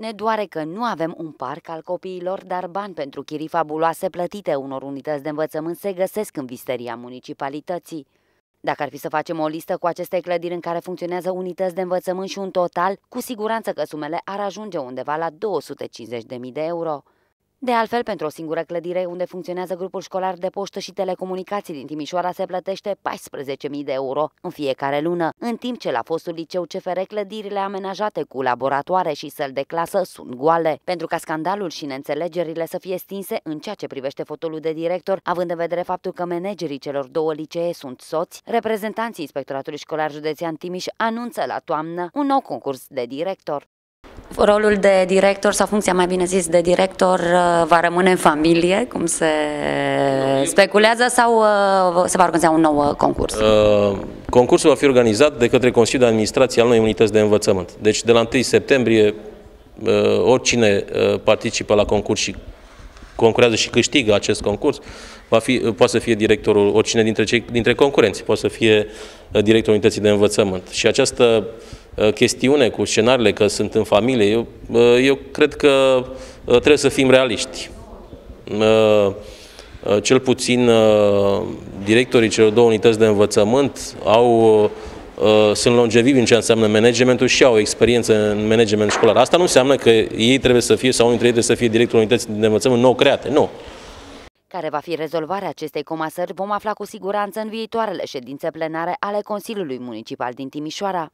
Ne doare că nu avem un parc al copiilor, dar bani pentru chirii fabuloase plătite unor unități de învățământ se găsesc în visteria municipalității. Dacă ar fi să facem o listă cu aceste clădiri în care funcționează unități de învățământ și un total, cu siguranță că sumele ar ajunge undeva la 250.000 de euro. De altfel, pentru o singură clădire unde funcționează grupul școlar de poștă și telecomunicații din Timișoara se plătește 14.000 de euro în fiecare lună, în timp ce la fostul liceu CFR clădirile amenajate cu laboratoare și săl de clasă sunt goale. Pentru ca scandalul și neînțelegerile să fie stinse în ceea ce privește fotolul de director, având în vedere faptul că managerii celor două licee sunt soți, reprezentanții Inspectoratului Școlar Județean Timiș anunță la toamnă un nou concurs de director. Rolul de director sau funcția mai bine zis de director uh, va rămâne în familie, cum se speculează, sau uh, se va organiza un nou uh, concurs? Uh, concursul va fi organizat de către Consiliul de Administrație al noi unități de învățământ. Deci de la 1 septembrie uh, oricine participă la concurs și concurează și câștigă acest concurs, va fi, poate să fie directorul, oricine dintre, cei, dintre concurenți, poate să fie directorul unității de învățământ. Și această uh, Uh, chestiune cu scenariile că sunt în familie, eu, uh, eu cred că uh, trebuie să fim realiști. Cel puțin directorii celor două unități de învățământ au sunt longevivi în ce înseamnă managementul și au experiență în management școlar. Asta nu înseamnă că ei trebuie să fie sau unii dintre ei trebuie să fie directorul unității de învățământ nou create. Nu. Care va fi rezolvarea acestei comasări vom afla cu siguranță în viitoarele ședințe plenare ale Consiliului Municipal din Timișoara.